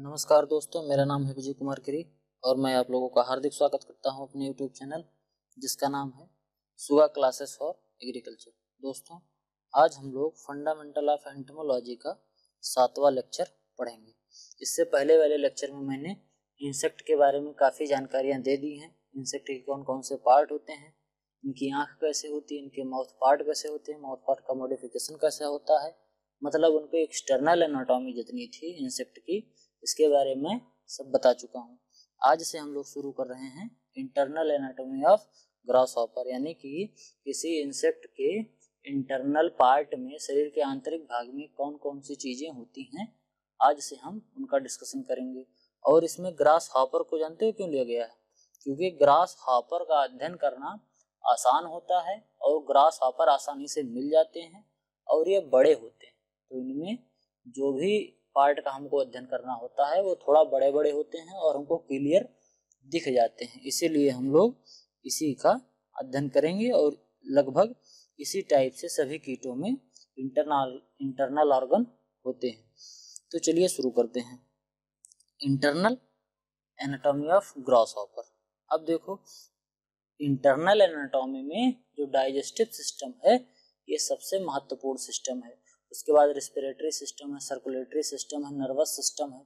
नमस्कार दोस्तों मेरा नाम है विजय कुमार गिरी और मैं आप लोगों का हार्दिक स्वागत करता हूं अपने यूट्यूब चैनल जिसका नाम है सुगा क्लासेस फॉर एग्रीकल्चर दोस्तों आज हम लोग फंडामेंटल ऑफ एंटमोलॉजी का सातवां लेक्चर पढ़ेंगे इससे पहले वाले लेक्चर में मैंने इंसेक्ट के बारे में काफ़ी जानकारियाँ दे दी हैं इंसेक्ट के कौन कौन से पार्ट होते हैं इनकी आँख कैसे होती है इनके माउथ पार्ट कैसे होते हैं माउथ पार्ट का मॉडिफिकेशन कैसे होता है मतलब उनको एक्सटर्नल एनाटॉमी जितनी थी इंसेक्ट की इसके बारे में सब बता चुका हूँ आज से हम लोग शुरू कर रहे हैं internal anatomy of grasshopper यानी कि किसी इंसेक्ट के इंटरनल पार्ट में शरीर के आंतरिक भाग में कौन कौन सी चीज़ें होती हैं आज से हम उनका डिस्कशन करेंगे और इसमें ग्रास हॉपर को जानते हो क्यों लिया गया है क्योंकि ग्रास हॉपर का अध्ययन करना आसान होता है और ग्रास हॉपर आसानी से मिल जाते हैं और ये बड़े होते हैं तो इनमें जो भी पार्ट का हमको अध्ययन करना होता है वो थोड़ा बड़े बड़े होते हैं और हमको क्लियर दिख जाते हैं इसीलिए हम लोग इसी का अध्ययन करेंगे और लगभग इसी टाइप से सभी कीटों में इंटरनल इंटरनल ऑर्गन होते हैं तो चलिए शुरू करते हैं internal anatomy of grasshopper अब देखो इंटरनल एनाटॉमी में जो डाइजेस्टिव सिस्टम है ये सबसे महत्वपूर्ण सिस्टम है उसके बाद रेस्पिरेटरी सिस्टम है सर्कुलेटरी सिस्टम है नर्वस सिस्टम है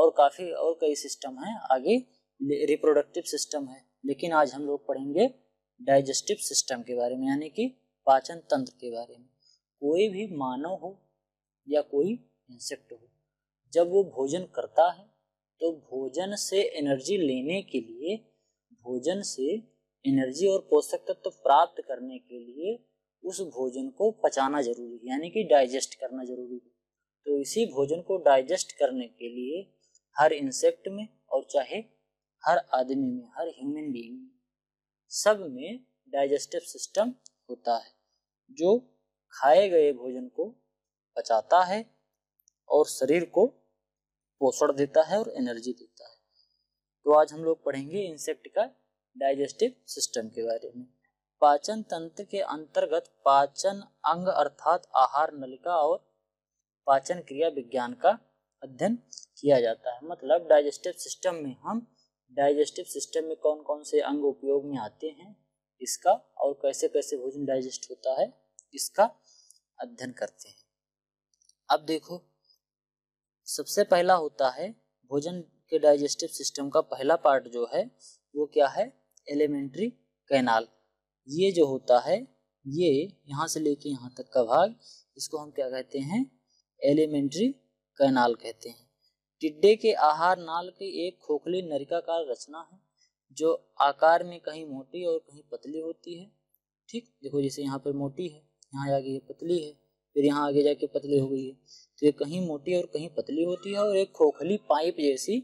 और काफ़ी और कई सिस्टम हैं आगे रिप्रोडक्टिव सिस्टम है लेकिन आज हम लोग पढ़ेंगे डाइजेस्टिव सिस्टम के बारे में यानी कि पाचन तंत्र के बारे में कोई भी मानव हो या कोई इंसेक्ट हो जब वो भोजन करता है तो भोजन से एनर्जी लेने के लिए भोजन से एनर्जी और पोषक तत्व तो प्राप्त करने के लिए उस भोजन को पचाना जरूरी है यानी कि डाइजेस्ट करना जरूरी है तो इसी भोजन को डाइजेस्ट करने के लिए हर इंसेक्ट में और चाहे हर आदमी में हर ह्यूमन बीइंग में सब में डाइजेस्टिव सिस्टम होता है जो खाए गए भोजन को पचाता है और शरीर को पोषण देता है और एनर्जी देता है तो आज हम लोग पढ़ेंगे इंसेक्ट का डाइजेस्टिव सिस्टम के बारे में पाचन तंत्र के अंतर्गत पाचन अंग अर्थात आहार नलिका और पाचन क्रिया विज्ञान का अध्ययन किया जाता है मतलब डाइजेस्टिव सिस्टम में हम डाइजेस्टिव सिस्टम में कौन कौन से अंग उपयोग में आते हैं इसका और कैसे कैसे भोजन डाइजेस्ट होता है इसका अध्ययन करते हैं अब देखो सबसे पहला होता है भोजन के डाइजेस्टिव सिस्टम का पहला पार्ट जो है वो क्या है एलिमेंट्री कैनाल ये जो होता है ये यहाँ से लेके यहाँ तक का भाग इसको हम क्या कहते हैं एलिमेंट्री कैनाल कहते हैं टिड्डे के आहार नाल की एक खोखली नरिकाकार रचना है जो आकार में कहीं मोटी और कहीं पतली होती है ठीक देखो जैसे यहाँ पर मोटी है यहाँ आगे ये पतली है फिर यहाँ आगे जाके पतली हो गई है तो ये कहीं मोटी और कहीं पतली होती है और एक खोखली पाइप जैसी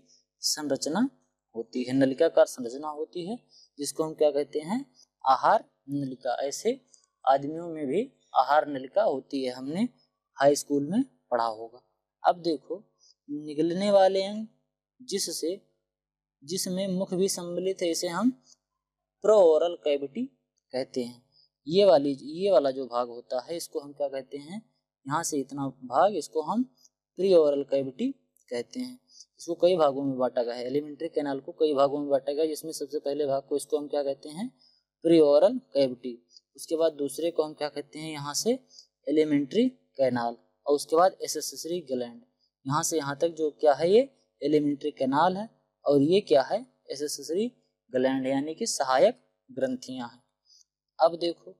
संरचना होती है नलिकाकार संरचना होती है जिसको हम क्या कहते हैं आहार नलिका ऐसे आदमियों में भी आहार नलिका होती है हमने हाई स्कूल में पढ़ा होगा अब देखो निकलने वाले अंग जिससे जिसमें मुख भी सम्मिलित है इसे हम प्रोरल कैविटी कहते हैं ये वाली ये वाला जो भाग होता है इसको हम क्या कहते हैं यहाँ से इतना भाग इसको हम प्री ओरल कैविटी कहते हैं इसको कई भागों में बांटा गया है एलिमेंट्री कैनाल को कई भागों में बांटा गया जिसमें सबसे पहले भाग को इसको हम क्या कहते हैं प्रीओरल कैविटी उसके बाद दूसरे को हम क्या कहते हैं यहाँ से एलिमेंट्री कैनाल और उसके बाद एसेसरी ग्लैंड यहाँ से यहाँ तक जो क्या है ये एलिमेंट्री कैनाल है और ये क्या है एसेसरी ग्लैंड यानी कि सहायक ग्रंथियां हैं अब देखो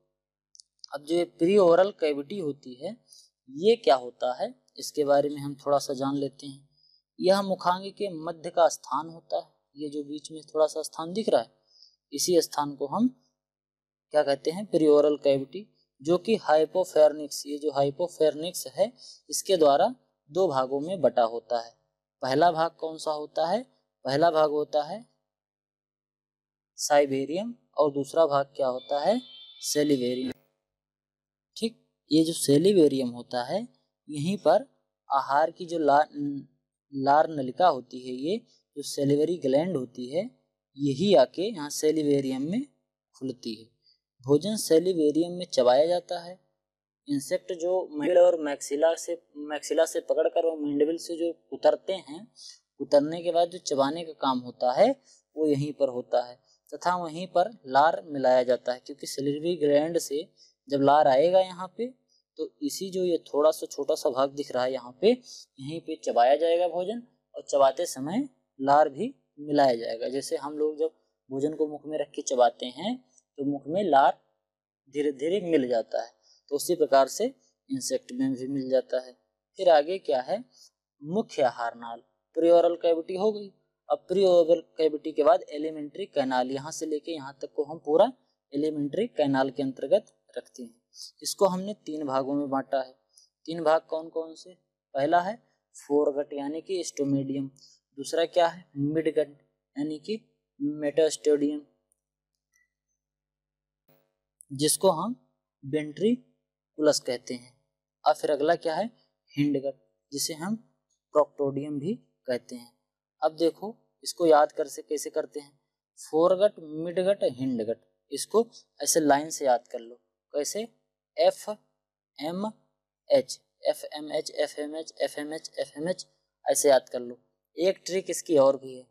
अब जो ये प्री ओरल कैविटी होती है ये क्या होता है इसके बारे में हम थोड़ा सा जान लेते हैं यह मुखांग के मध्य का स्थान होता है ये जो बीच में थोड़ा सा स्थान दिख रहा है इसी स्थान को हम क्या कहते हैं प्रियोरल कैविटी जो कि हाइपोफेरनिक्स ये जो हाइपोफेरनिक्स है इसके द्वारा दो भागों में बटा होता है पहला भाग कौन सा होता है पहला भाग होता है साइबेरियम और दूसरा भाग क्या होता है सेलिवेरियम ठीक ये जो सेलिवेरियम होता है यहीं पर आहार की जो ला लार नलिका होती है ये जो सेलिवरी ग्लैंड होती है यही आके यहाँ सेलिवेरियम में खुलती है भोजन सेलिवेरियम में चबाया जाता है इंसेक्ट जो मंडल और मैक्सिला से मैक्सिला से पकड़कर और मेंडविल से जो उतरते हैं उतरने के बाद जो चबाने का काम होता है वो यहीं पर होता है तथा वहीं पर लार मिलाया जाता है क्योंकि सिलरी ग्लैंड से जब लार आएगा यहाँ पे तो इसी जो ये थोड़ा सा छोटा सा भाग दिख रहा है यहाँ पे यहीं पे चबाया जाएगा भोजन और चबाते समय लार भी मिलाया जाएगा जैसे हम लोग जब भोजन को मुख में रख के चबाते हैं तो मुख में लार धीरे धीरे मिल जाता है तो उसी प्रकार से इंसेक्ट में भी मिल जाता है फिर आगे क्या है मुख्य आहार नाल प्रियोरल कैविटी हो गई अब प्रियोरल कैविटी के बाद एलिमेंट्री कैनाल यहाँ से लेके यहाँ तक को हम पूरा एलिमेंट्री कैनाल के अंतर्गत रखते हैं इसको हमने तीन भागों में बांटा है तीन भाग कौन कौन से पहला है फोरगट यानी कि स्टोमेडियम दूसरा क्या है मिडगट यानी कि मेटास्टोडियम जिसको हम बेंट्री कुलस कहते हैं और फिर अगला क्या है हिंडगट जिसे हम प्रोक्टोडियम भी कहते हैं अब देखो इसको याद कर से कैसे करते हैं फोरगट मिडगट हिंडगट इसको ऐसे लाइन से याद कर लो कैसे F M H F M H F M H F M H F M H ऐसे याद कर लो एक ट्रिक इसकी और भी है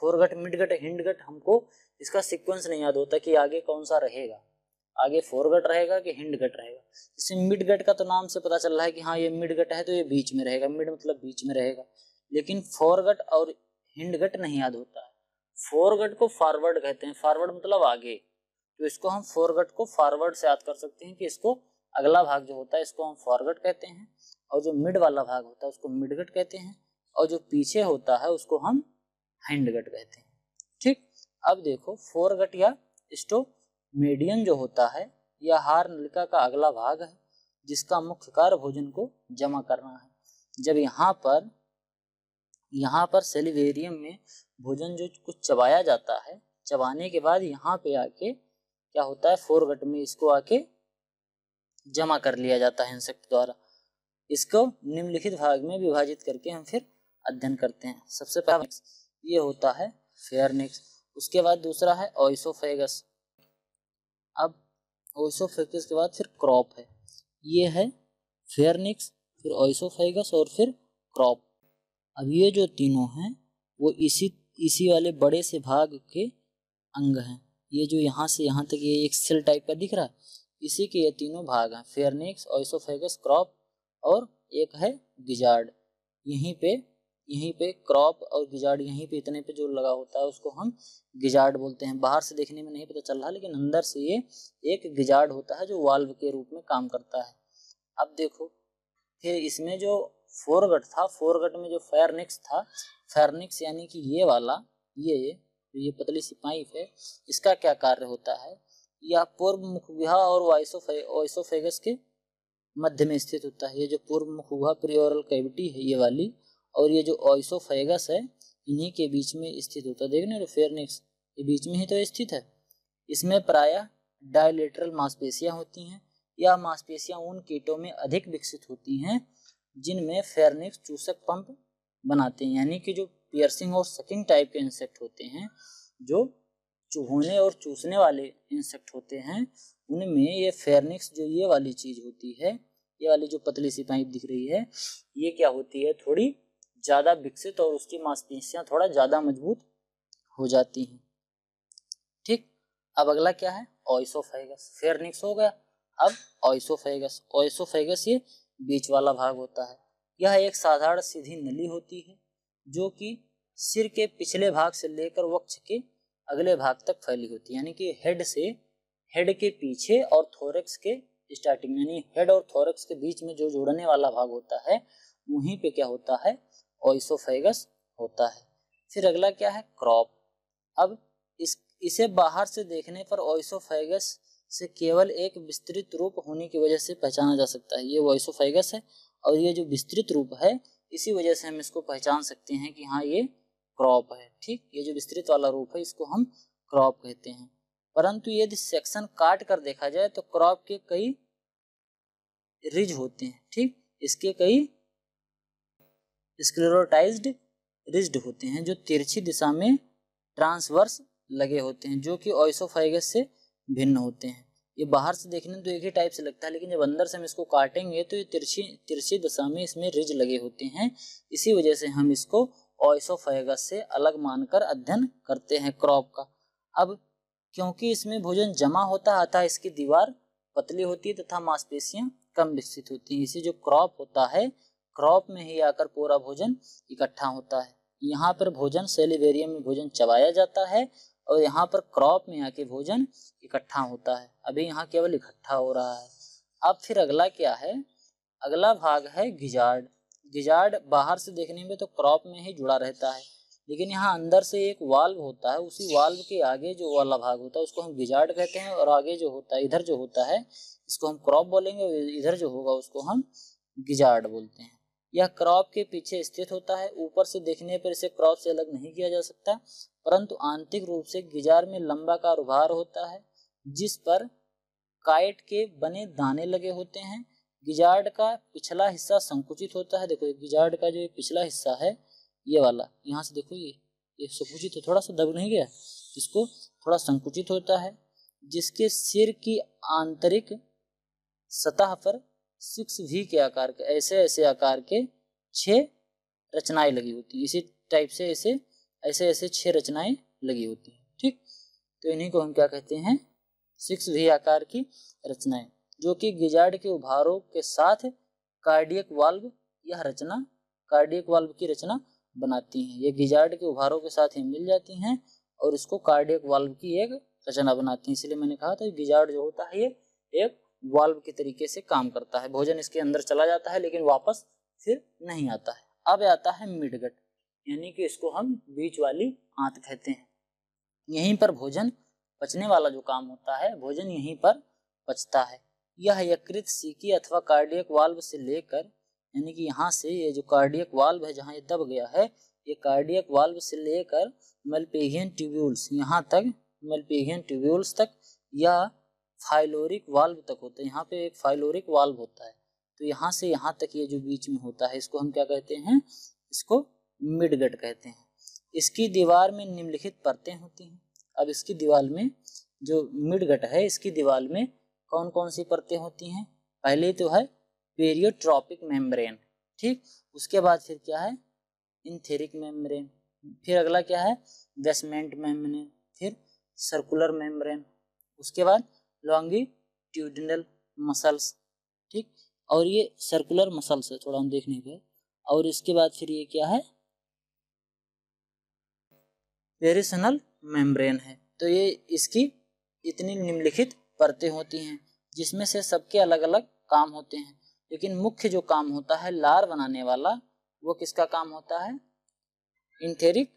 फोरगट मिडगट हिंडगट हमको इसका सीक्वेंस नहीं याद होता कि आगे कौन सा रहेगा आगे फोरगट रहेगा कि हिंड गट रहेगा जैसे मिड गट का तो नाम से पता चल रहा है कि हाँ ये मिड गट है तो ये बीच में रहेगा मिड मतलब बीच में रहेगा लेकिन फोरगट और हिंड गट नहीं याद होता है फोरगट को फॉरवर्ड कहते हैं फॉरवर्ड मतलब आगे तो इसको हम फोरगट को फॉरवर्ड से याद कर सकते हैं कि इसको अगला भाग जो होता है इसको हम फॉरगट कहते हैं और जो मिड वाला भाग होता है उसको मिड गट कहते हैं और जो पीछे होता है उसको हम हिंड गट कहते हैं ठीक अब देखो फोरगट या स्टो मेडियन जो होता है यह हार नलिका का अगला भाग है जिसका मुख्य कार्य भोजन को जमा करना है जब यहाँ पर यहाँ पर सेलिवेरियम में भोजन जो कुछ चबाया जाता है चबाने के बाद यहाँ पे आके क्या होता है फोरगट में इसको आके जमा कर लिया जाता है इंसेक्ट द्वारा इसको निम्नलिखित भाग में विभाजित करके हम फिर अध्ययन करते हैं सबसे पहला ये होता है फेयरनिक्स उसके बाद दूसरा है ऑइसोफेगस अब ओइसोफेगस के बाद फिर क्रॉप है ये है फेयरनिक्स फिर ओइसोफेगस और फिर क्रॉप अब ये जो तीनों हैं वो इसी इसी वाले बड़े से भाग के अंग हैं ये जो यहाँ से यहाँ तक ये एक सेल टाइप का दिख रहा है इसी के ये तीनों भाग हैं फेयरनिक्स ओइसोफेगस क्रॉप और एक है गिजार्ड यहीं पे यहीं पे क्रॉप और गिजार्ड यहीं पे इतने पे जो लगा होता है उसको हम गिजार्ड बोलते हैं बाहर से देखने में नहीं पता चल रहा लेकिन अंदर से ये एक गिजार्ड होता है जो वाल्व के रूप में काम करता है अब देखो फिर इसमें जो फोरगट था फोरगट में जो फेरनिक्स था फेरनिक्स यानी कि ये वाला ये ये पतली सी पाइप है इसका क्या कार्य होता है यह पूर्व मुखगुहा और वाइसोफेगस के मध्य में स्थित होता है ये जो पूर्व मुखगुहा प्रियोरल कैविटी है ये वाली और ये जो ऑइसोफेगस है इन्हीं के बीच में स्थित होता है देखने फेरनिक्स ये बीच में ही तो स्थित है इसमें प्राय डायलेटरल मांसपेशियां होती हैं या मांसपेशियां उन कीटों में अधिक विकसित होती हैं जिनमें फेरनिक्स चूसक पंप बनाते हैं यानी कि जो पियर्सिंग और सकिंग टाइप के इंसेक्ट होते हैं जो चूहने और चूसने वाले इंसेक्ट होते हैं उनमें ये फेरनिक्स जो ये वाली चीज होती है ये वाली जो पतली सी पाइप दिख रही है ये क्या होती है थोड़ी ज़्यादा विकसित और उसकी मांसपेशियां थोड़ा ज़्यादा मजबूत हो जाती हैं ठीक अब अगला क्या है ऑइसोफेगस फेरनिक्स हो गया अब ऑइसोफेगस ऑइसोफेगस ये बीच वाला भाग होता है यह एक साधारण सीधी नली होती है जो कि सिर के पिछले भाग से लेकर वक्ष के अगले भाग तक फैली होती है यानी कि हेड से हेड के पीछे और थोरेक्स के स्टार्टिंग यानी हेड और थोरेक्स के बीच में जो जुड़ने वाला भाग होता है वहीं पे क्या होता है ओइसोफेगस होता है फिर अगला क्या है क्रॉप अब इस इसे बाहर से देखने पर ओइसोफेगस से केवल एक विस्तृत रूप होने की वजह से पहचाना जा सकता है ये ओइसोफेगस है और ये जो विस्तृत रूप है इसी वजह से हम इसको पहचान सकते हैं कि हाँ ये क्रॉप है ठीक ये जो विस्तृत वाला रूप है इसको हम क्रॉप कहते हैं परंतु यदि सेक्शन काट कर देखा जाए तो क्रॉप के कई रिज होते हैं ठीक इसके कई स्क्लेरोटाइज्ड रिज्ड होते हैं जो तिरछी दिशा में ट्रांसवर्स लगे होते हैं जो कि ऑइसोफाइगस से भिन्न होते हैं ये बाहर से देखने में तो एक ही टाइप से लगता है लेकिन जब अंदर से हम इसको काटेंगे तो ये तिरछी तिरछी दिशा में इसमें रिज लगे होते हैं इसी वजह से हम इसको ऑइसोफाइगस से अलग मानकर अध्ययन करते हैं क्रॉप का अब क्योंकि इसमें भोजन जमा होता है अतः इसकी दीवार पतली होती है तथा मांसपेशियां कम विकसित होती हैं इसे जो क्रॉप होता है क्रॉप में ही आकर पूरा भोजन इकट्ठा होता है यहाँ पर भोजन सेलिवेरियम में भोजन चबाया जाता है और यहाँ पर क्रॉप में आके भोजन इकट्ठा होता है अभी यहाँ केवल इकट्ठा हो रहा है अब फिर अगला क्या है अगला भाग है गिजार्ड गिजार्ड बाहर से देखने में तो क्रॉप में ही जुड़ा रहता है लेकिन यहाँ अंदर से एक वाल्व होता है उसी वाल्व के आगे जो वाला भाग होता है उसको हम गिजार्ड कहते हैं और आगे जो होता है इधर जो होता है इसको हम क्रॉप बोलेंगे इधर जो होगा उसको हम गिजार्ड बोलते हैं यह क्रॉप के पीछे स्थित होता है ऊपर से देखने पर इसे क्रॉप से अलग नहीं किया जा सकता परंतु आंतरिक रूप से गिजार में का उभार होता है जिस पर काइट के बने दाने लगे होते हैं गिजार्ड का पिछला हिस्सा संकुचित होता है देखो गिजार्ड का जो पिछला हिस्सा है ये वाला यहाँ से देखो ये ये संकुचित है थोड़ा सा दब नहीं गया इसको थोड़ा संकुचित होता है जिसके सिर की आंतरिक सतह पर सिक्स वी के आकार के ऐसे ऐसे आकार के छः रचनाएं लगी होती हैं इसी टाइप से ऐसे ऐसे ऐसे छः रचनाएं लगी होती हैं ठीक तो इन्हीं को हम क्या कहते हैं सिक्स वी आकार की रचनाएं जो कि गिजार्ड के उभारों के साथ कार्डियक वाल्व यह रचना कार्डियक वाल्व की रचना बनाती हैं ये गिजार्ड के उभारों के साथ ही मिल जाती हैं और इसको कार्डियक वाल्व की एक रचना बनाती है इसलिए मैंने कहा था गिजार्ड जो होता है ये एक वाल्व के तरीके से काम करता है भोजन इसके अंदर चला जाता है लेकिन वापस फिर नहीं आता है अब आता है मिडगट यानी कि इसको हम बीच वाली आंत कहते हैं यहीं पर भोजन पचने वाला जो काम होता है भोजन यहीं पर पचता है यह यकृत सीकी अथवा कार्डियक वाल्व से लेकर यानी कि यहाँ से ये जो कार्डियक वाल्व है जहाँ ये दब गया है ये कार्डियक वाल्व से लेकर मेलपेगियन ट्यूब्यूल्स यहाँ तक मेलपेगियन ट्यूब्यूल्स तक या फाइलोरिक वाल्व तक होता है यहाँ पे एक फाइलोरिक वाल्व होता है तो यहाँ से यहाँ तक ये जो बीच में होता है इसको हम क्या कहते हैं इसको मिडगट कहते हैं इसकी दीवार में निम्नलिखित परतें होती हैं अब इसकी दीवार में जो मिडगट है इसकी दीवार में कौन कौन सी परतें होती हैं पहले तो है पेरियोट्रॉपिक मेम्ब्रेन ठीक उसके बाद फिर क्या है इंथेरिक मेम्ब्रेन फिर अगला क्या है वेस्मेंट मेम्ब्रेन फिर सर्कुलर मेम्ब्रेन उसके बाद लॉन्गिट्यूडनल मसल्स ठीक और ये सर्कुलर मसल्स है थोड़ा हम देखने के और इसके बाद फिर ये क्या है पेरिसनल मेम्ब्रेन है तो ये इसकी इतनी निम्नलिखित परतें होती हैं जिसमें से सबके अलग अलग काम होते हैं लेकिन मुख्य जो काम होता है लार बनाने वाला वो किसका काम होता है इंथेरिक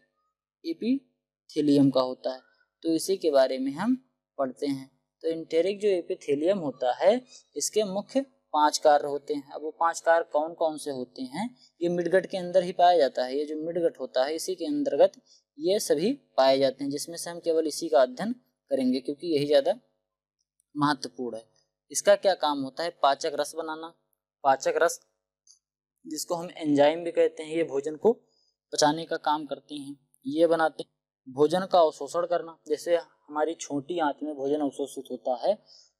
एपीथेलियम का होता है तो इसी के बारे में हम पढ़ते हैं तो इंटेरिक जो एपिथेलियम होता है इसके मुख्य पांच कार्य होते हैं अब वो पांच कार्य कौन कौन से होते हैं ये मिडगट के अंदर ही पाया जाता है ये जो मिडगट होता है इसी के अंतर्गत ये सभी पाए जाते हैं जिसमें से हम केवल इसी का अध्ययन करेंगे क्योंकि यही ज़्यादा महत्वपूर्ण है इसका क्या काम होता है पाचक रस बनाना पाचक रस जिसको हम एंजाइम भी कहते हैं ये भोजन को पचाने का काम करती हैं ये बनाते हैं भोजन का अवशोषण करना जैसे हमारी छोटी आंत में भोजन अवशोषित होता है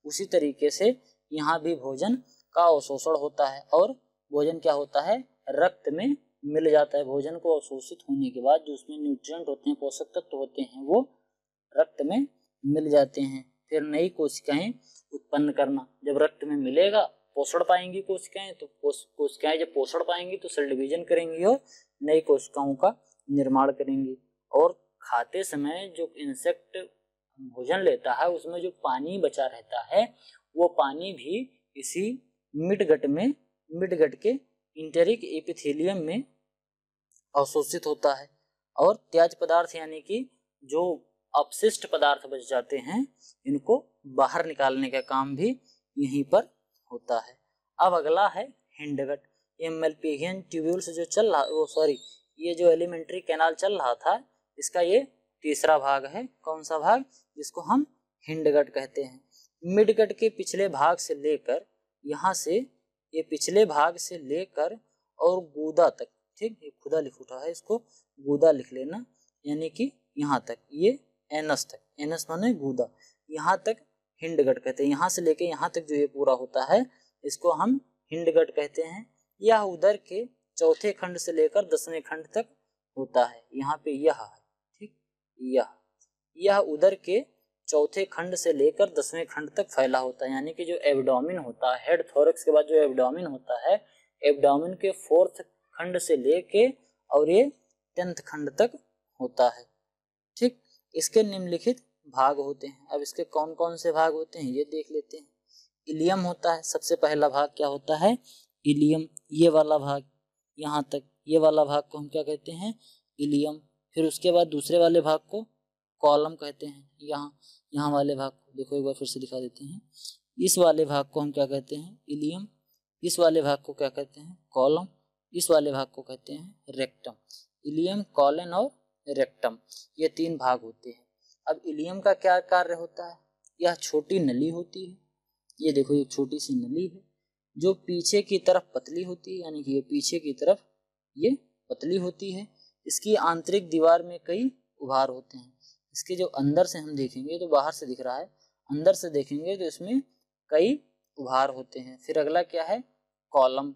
उसी तरीके से यहाँ भी भोजन का अवशोषण होता है और भोजन क्या होता है रक्त में मिल जाता है भोजन को अवशोषित होने के बाद जो उसमें न्यूट्रिएंट होते हैं पोषक तत्व होते हैं वो रक्त में मिल जाते हैं फिर नई कोशिकाएं उत्पन्न करना जब रक्त में मिलेगा पोषण पाएंगी कोशिकाएं तो कोशिकाएं जब पोषण पाएंगी तो सेल डिवीजन करेंगी और नई कोशिकाओं का निर्माण करेंगी और खाते समय जो इंसेक्ट भोजन लेता है उसमें जो पानी बचा रहता है वो पानी भी इसी मिटगट में मिटगट के इंटरिक एपिथेलियम में अवशोषित होता है और त्याज पदार्थ यानी कि जो अपशिष्ट पदार्थ बच जाते हैं इनको बाहर निकालने का काम भी यहीं पर होता है अब अगला है हिंडगट एमएलपीगियन ट्यूब्यूल से जो चल रहा वो सॉरी ये जो एलिमेंट्री कैनाल चल रहा था इसका ये तीसरा भाग है कौन सा भाग जिसको हम हिंडगट कहते हैं मिडगट के पिछले भाग से लेकर यहाँ से ये पिछले भाग से लेकर और गूदा तक ठीक ये खुदा लिख उठा है इसको गूदा लिख लेना यानी कि यहाँ तक ये एनस तक एनस माने गूदा यहाँ तक हिंडगट कहते हैं यहाँ से लेकर यहाँ तक जो ये पूरा होता है इसको हम हिंडगट कहते हैं यह उधर के चौथे खंड से लेकर दसवें खंड तक होता है यहाँ पे यह है यह यह उधर के चौथे खंड से लेकर दसवें खंड तक फैला होता है यानी कि जो एबडोमिन होता है हेड थोरक्स के बाद जो एबडोमिन होता है एबडोमिन के फोर्थ खंड से लेके और ये टेंथ खंड तक होता है ठीक इसके निम्नलिखित भाग होते हैं अब इसके कौन कौन से भाग होते हैं ये देख लेते हैं इलियम होता है सबसे पहला भाग क्या होता है इलियम ये वाला भाग यहाँ तक ये वाला भाग को हम क्या कहते हैं इलियम फिर उसके बाद दूसरे वाले भाग को कॉलम कहते हैं यहाँ यहाँ वाले भाग को देखो एक बार फिर से दिखा देते हैं इस वाले भाग को हम क्या कहते हैं इलियम इस वाले भाग को क्या कहते हैं कॉलम इस वाले भाग को कहते हैं रेक्टम इलियम कॉलन और रेक्टम ये तीन भाग होते हैं अब इलियम का क्या कार्य होता है यह छोटी नली होती है ये देखो ये छोटी सी नली है जो पीछे की तरफ पतली होती है यानी कि ये पीछे की तरफ ये पतली होती है इसकी आंतरिक दीवार में कई उभार होते हैं इसके जो अंदर से हम देखेंगे तो बाहर से दिख रहा है अंदर से देखेंगे तो इसमें कई उभार होते हैं फिर अगला क्या है कॉलम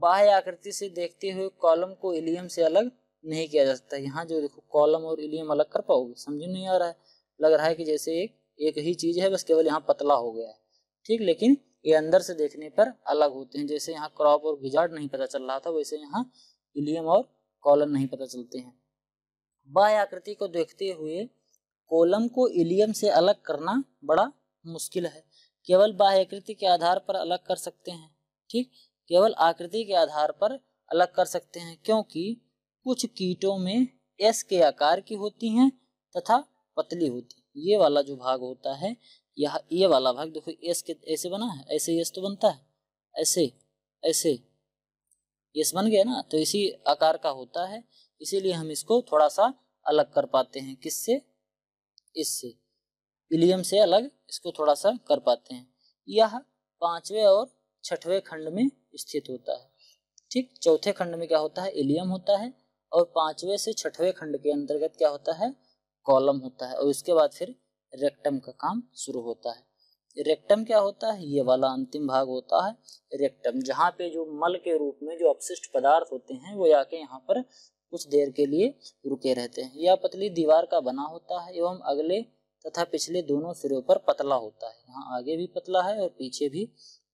बाह्य आकृति से देखते हुए कॉलम को इलियम से अलग नहीं किया जा सकता यहाँ जो देखो कॉलम और इलियम अलग कर पाओगे समझ नहीं आ रहा है लग रहा है कि जैसे एक एक ही चीज है बस केवल यहाँ पतला हो गया है ठीक लेकिन ये अंदर से देखने पर अलग होते हैं जैसे यहाँ क्रॉप और गिजार्ड नहीं पता चल रहा था वैसे यहाँ इलियम और कॉलम नहीं पता चलते हैं बाह्य आकृति को देखते हुए कॉलम को इलियम से अलग करना बड़ा मुश्किल है केवल बाह्य आकृति के आधार पर अलग कर सकते हैं ठीक केवल आकृति के आधार पर अलग कर सकते हैं क्योंकि कुछ कीटों में एस के आकार की होती हैं तथा पतली होती है ये वाला जो भाग होता है यह ये वाला भाग देखो एस के ऐसे बना है ऐसे एस तो बनता है ऐसे ऐसे यस बन गया ना तो इसी आकार का होता है इसीलिए हम इसको थोड़ा सा अलग कर पाते हैं किससे इससे इलियम से अलग इसको थोड़ा सा कर पाते हैं यह पांचवें और छठवें खंड में स्थित होता है ठीक चौथे खंड में क्या होता है इलियम होता है और पांचवें से छठवें खंड के अंतर्गत क्या होता है कॉलम होता है और उसके बाद फिर रेक्टम का काम शुरू होता है रेक्टम क्या होता है ये वाला अंतिम भाग होता है रेक्टम जहाँ पे जो मल के रूप में जो अपशिष्ट पदार्थ होते हैं वो आके यहाँ पर कुछ देर के लिए रुके रहते हैं यह पतली दीवार का बना होता है एवं अगले तथा पिछले दोनों सिरों पर पतला होता है यहाँ आगे भी पतला है और पीछे भी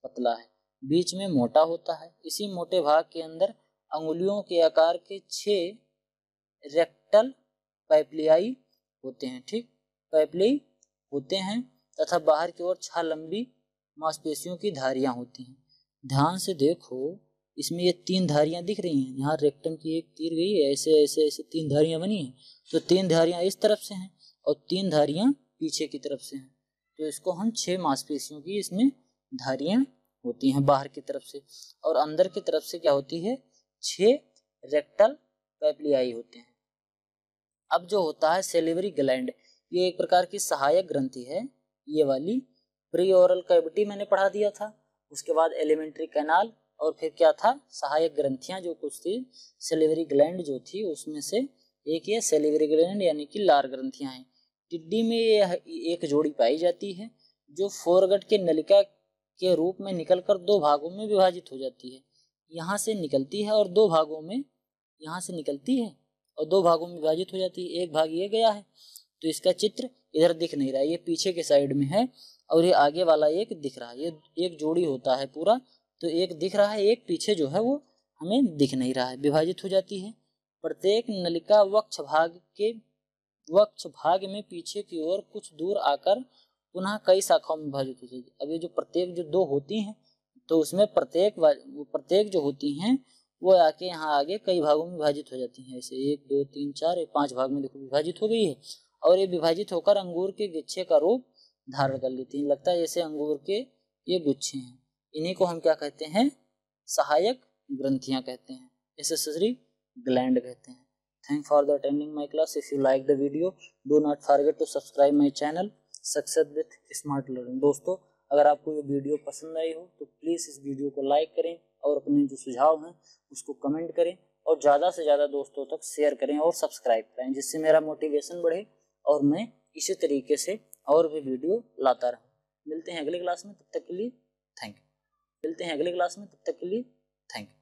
पतला है बीच में मोटा होता है इसी मोटे भाग के अंदर अंगुलियों के आकार के छः रेक्टल पैपलियाई होते हैं ठीक पैपली होते हैं तथा बाहर की ओर छह लंबी मांसपेशियों की धारियां होती हैं ध्यान से देखो इसमें ये तीन धारियां दिख रही हैं यहाँ रेक्टम की एक तीर गई है ऐसे ऐसे ऐसे तीन धारियां बनी हैं तो तीन धारियां इस तरफ से हैं और तीन धारियां पीछे की तरफ से हैं तो इसको हम छह मांसपेशियों की इसमें धारियां होती हैं बाहर की तरफ से और अंदर की तरफ से क्या होती है छह रेक्टल पैपलियाई होते हैं अब जो होता है सेलिवरी ग्लैंड ये एक प्रकार की सहायक ग्रंथि है ये वाली प्री ओरल कैविटी मैंने पढ़ा दिया था उसके बाद एलिमेंट्री कैनाल और फिर क्या था सहायक ग्रंथियां जो कुछ थी सेलिवरी ग्लैंड जो थी उसमें से एक ये सेलिवरी ग्लैंड यानी कि लार ग्रंथियां हैं टिड्डी में ये एक जोड़ी पाई जाती है जो फोरगट के नलिका के रूप में निकलकर दो भागों में विभाजित हो जाती है यहाँ से निकलती है और दो भागों में यहाँ से निकलती है और दो भागों में विभाजित हो जाती है एक भाग ये गया है तो इसका चित्र इधर दिख नहीं रहा है ये पीछे के साइड में है और ये आगे वाला एक दिख रहा है ये एक जोड़ी होता है पूरा तो एक दिख रहा है एक पीछे जो है वो हमें दिख नहीं रहा है विभाजित हो जाती है प्रत्येक नलिका वक्ष भाग के वक्ष भाग में पीछे की ओर कुछ दूर आकर पुनः कई शाखाओं में विभाजित जाती है अब ये जो प्रत्येक जो दो होती हैं तो उसमें प्रत्येक प्रत्येक जो होती हैं वो आके यहाँ आगे कई भागों में विभाजित हो जाती हैं ऐसे एक दो तीन चार पांच भाग में देखो विभाजित हो गई है और ये विभाजित होकर अंगूर के गुच्छे का रूप धारण कर लेती हैं लगता है जैसे अंगूर के ये गुच्छे हैं इन्हीं को हम क्या कहते हैं सहायक ग्रंथियां कहते हैं सजरी ग्लैंड कहते हैं thank for the attending my class if you like the video do not forget to subscribe my channel success with smart learning दोस्तों अगर आपको ये वीडियो पसंद आई हो तो प्लीज़ इस वीडियो को लाइक करें और अपने जो सुझाव हैं उसको कमेंट करें और ज़्यादा से ज़्यादा दोस्तों तक शेयर करें और सब्सक्राइब करें जिससे मेरा मोटिवेशन बढ़े और मैं इसी तरीके से और भी वीडियो लाता रहूँ मिलते हैं अगले क्लास में तब तक के लिए थैंक यू मिलते हैं अगले क्लास में तब तक के लिए थैंक यू